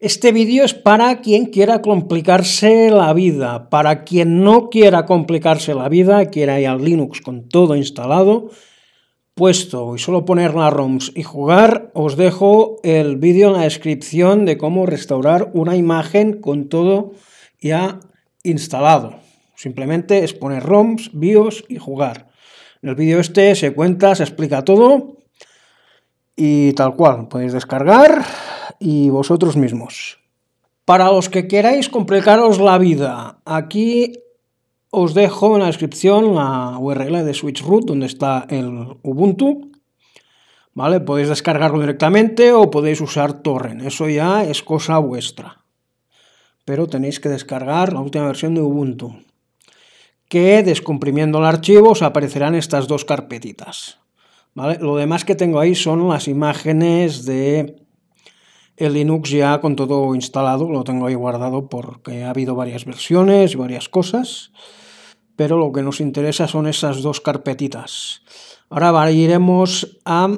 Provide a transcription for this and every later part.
Este vídeo es para quien quiera complicarse la vida, para quien no quiera complicarse la vida, quiera ir al Linux con todo instalado, puesto y solo poner la ROMs y jugar, os dejo el vídeo en la descripción de cómo restaurar una imagen con todo ya instalado. Simplemente es poner ROMs, BIOS y jugar. En el vídeo este se cuenta, se explica todo y tal cual. Podéis descargar y vosotros mismos. Para los que queráis complicaros la vida, aquí os dejo en la descripción la URL de SwitchRoot donde está el Ubuntu. ¿Vale? Podéis descargarlo directamente o podéis usar torrent. Eso ya es cosa vuestra. Pero tenéis que descargar la última versión de Ubuntu. Que descomprimiendo el archivo os aparecerán estas dos carpetitas. ¿Vale? Lo demás que tengo ahí son las imágenes de el Linux ya con todo instalado, lo tengo ahí guardado porque ha habido varias versiones, varias cosas, pero lo que nos interesa son esas dos carpetitas. Ahora iremos a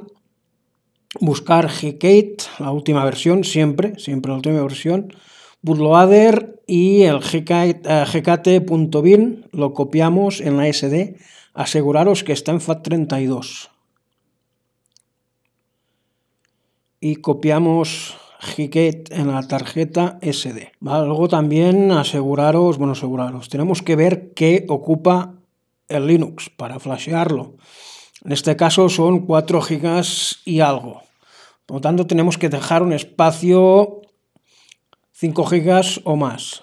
buscar Gcate, la última versión, siempre, siempre la última versión, bootloader y el gkt.bin eh, lo copiamos en la SD, aseguraros que está en FAT32. Y copiamos Hiket en la tarjeta SD. Luego también aseguraros, bueno, aseguraros, tenemos que ver qué ocupa el Linux para flashearlo. En este caso son 4 GB y algo. Por lo tanto, tenemos que dejar un espacio 5 GB o más.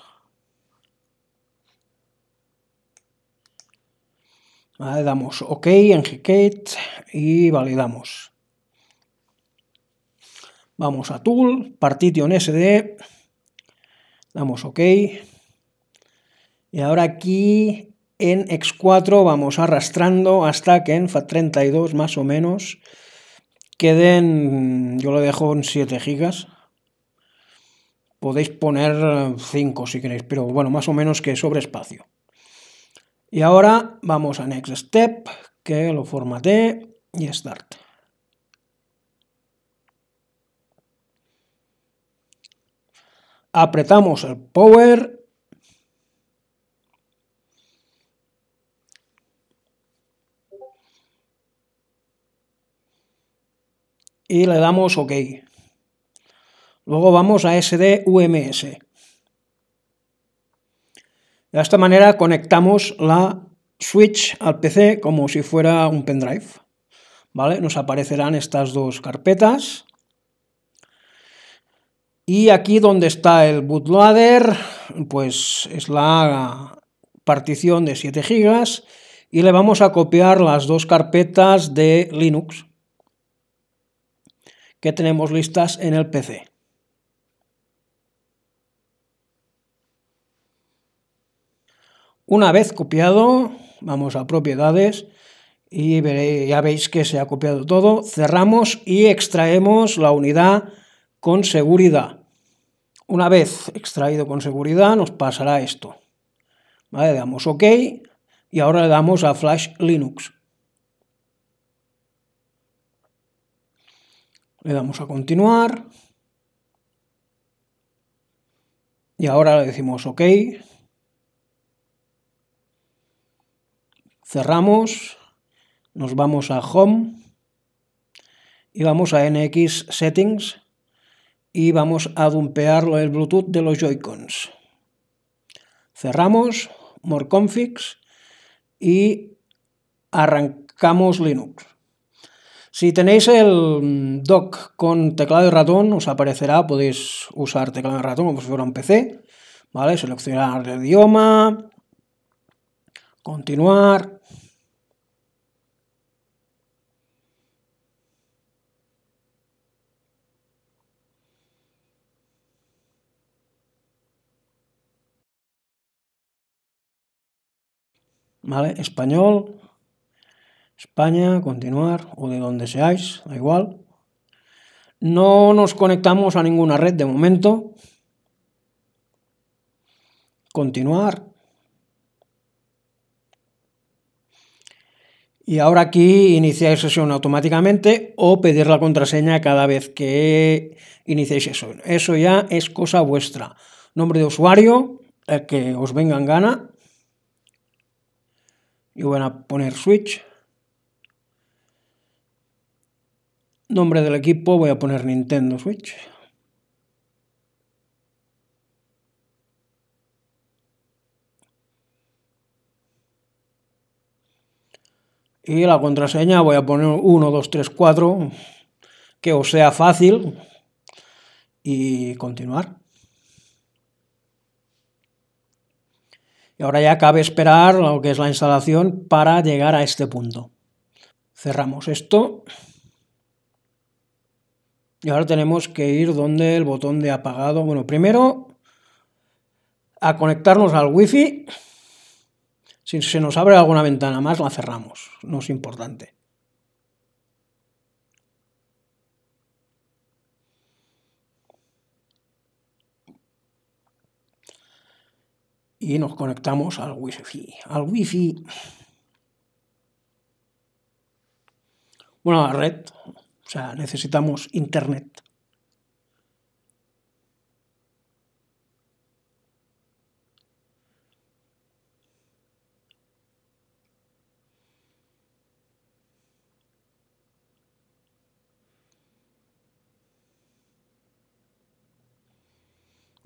damos OK en Hiket y validamos. Vamos a Tool, Partition SD, damos OK. Y ahora aquí en X4 vamos arrastrando hasta que en FAT32 más o menos queden, yo lo dejo en 7 gigas. Podéis poner 5 si queréis, pero bueno, más o menos que sobre espacio. Y ahora vamos a Next Step, que lo formate y Start. apretamos el power. Y le damos OK. Luego vamos a SD UMS. De esta manera conectamos la switch al PC como si fuera un pendrive. ¿Vale? Nos aparecerán estas dos carpetas. Y aquí donde está el bootloader, pues es la partición de 7 GB y le vamos a copiar las dos carpetas de Linux que tenemos listas en el PC. Una vez copiado, vamos a propiedades y ya veis que se ha copiado todo, cerramos y extraemos la unidad con seguridad. Una vez extraído con seguridad nos pasará esto. Le damos OK y ahora le damos a Flash Linux. Le damos a continuar. Y ahora le decimos OK. Cerramos. Nos vamos a Home. Y vamos a NX Settings y vamos a dumpear el Bluetooth de los Joy-Cons. Cerramos, more configs y arrancamos Linux. Si tenéis el mm, dock con teclado y ratón, os aparecerá, podéis usar teclado y ratón como si fuera un PC, ¿vale? Seleccionar el idioma, continuar, Español, España, continuar o de donde seáis, da igual. No nos conectamos a ninguna red de momento. Continuar. Y ahora aquí iniciáis sesión automáticamente o pedir la contraseña cada vez que iniciéis sesión. Eso ya es cosa vuestra. Nombre de usuario, el que os venga en gana, y voy a poner Switch. Nombre del equipo voy a poner Nintendo Switch. Y la contraseña voy a poner 1, 2, 3, 4, que os sea fácil y continuar. Y ahora ya cabe esperar lo que es la instalación para llegar a este punto. Cerramos esto. Y ahora tenemos que ir donde el botón de apagado. Bueno, primero a conectarnos al wifi. Si se nos abre alguna ventana más, la cerramos. No es importante. y nos conectamos al Wi-Fi. Al wifi Bueno, la red. O sea, necesitamos Internet.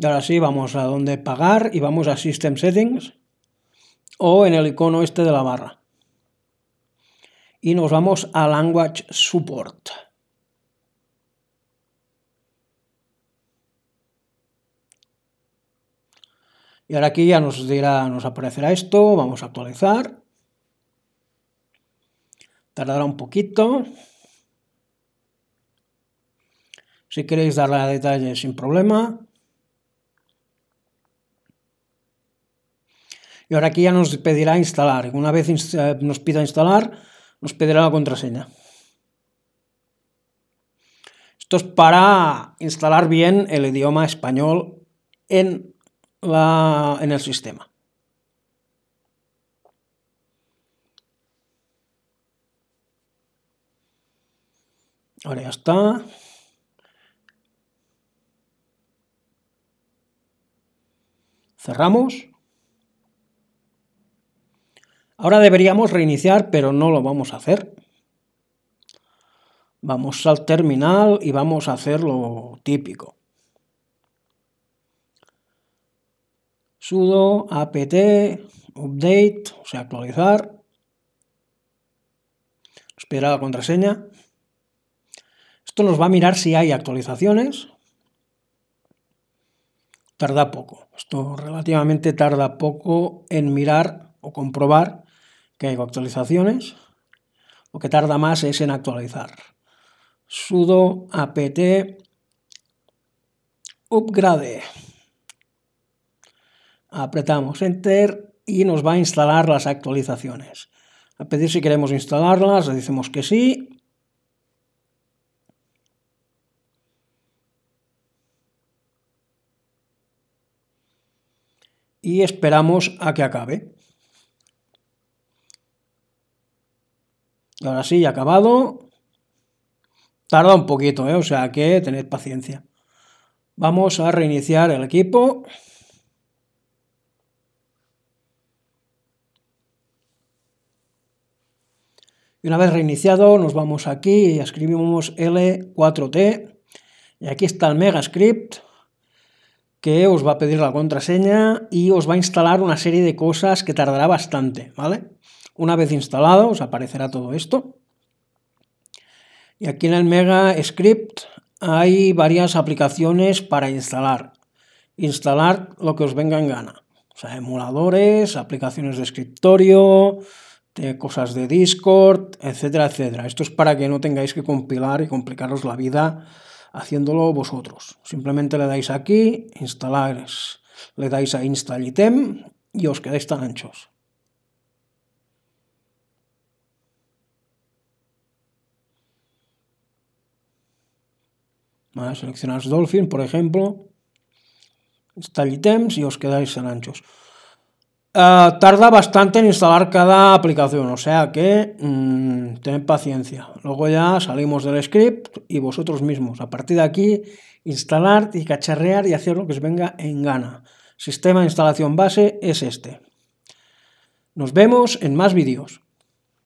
Y ahora sí, vamos a donde pagar y vamos a System Settings o en el icono este de la barra. Y nos vamos a Language Support. Y ahora aquí ya nos dirá, nos aparecerá esto, vamos a actualizar. Tardará un poquito. Si queréis darle a detalle sin problema. y ahora aquí ya nos pedirá instalar. Una vez eh, nos pida instalar, nos pedirá la contraseña. Esto es para instalar bien el idioma español en, en el sistema. Ahora ya está. Cerramos. Ahora deberíamos reiniciar, pero no lo vamos a hacer. Vamos al terminal y vamos a hacer lo típico. sudo apt update, o sea, actualizar. Espera la contraseña. Esto nos va a mirar si hay actualizaciones. Tarda poco. Esto relativamente tarda poco en mirar o comprobar que hago actualizaciones. Lo que tarda más es en actualizar. sudo apt upgrade. Apretamos enter y nos va a instalar las actualizaciones. A pedir si queremos instalarlas, le decimos que sí. Y esperamos a que acabe. Ahora sí, acabado. Tarda un poquito, ¿eh? o sea que tened paciencia. Vamos a reiniciar el equipo. Y una vez reiniciado, nos vamos aquí y escribimos L4T. Y aquí está el Megascript que os va a pedir la contraseña y os va a instalar una serie de cosas que tardará bastante, ¿vale? Una vez instalado, os aparecerá todo esto. Y aquí en el Mega Script hay varias aplicaciones para instalar. Instalar lo que os venga en gana. O sea, emuladores, aplicaciones de escritorio, de cosas de Discord, etcétera, etcétera. Esto es para que no tengáis que compilar y complicaros la vida haciéndolo vosotros. Simplemente le dais aquí, instalar, le dais a install item y os quedáis tan anchos. ¿Vale? Seleccionáis Dolphin, por ejemplo, install items y os quedáis en anchos. Eh, tarda bastante en instalar cada aplicación, o sea que mm, tened paciencia. Luego ya salimos del script y vosotros mismos, a partir de aquí, instalar y cacharrear y hacer lo que os venga en gana. Sistema de instalación base es este. Nos vemos en más vídeos.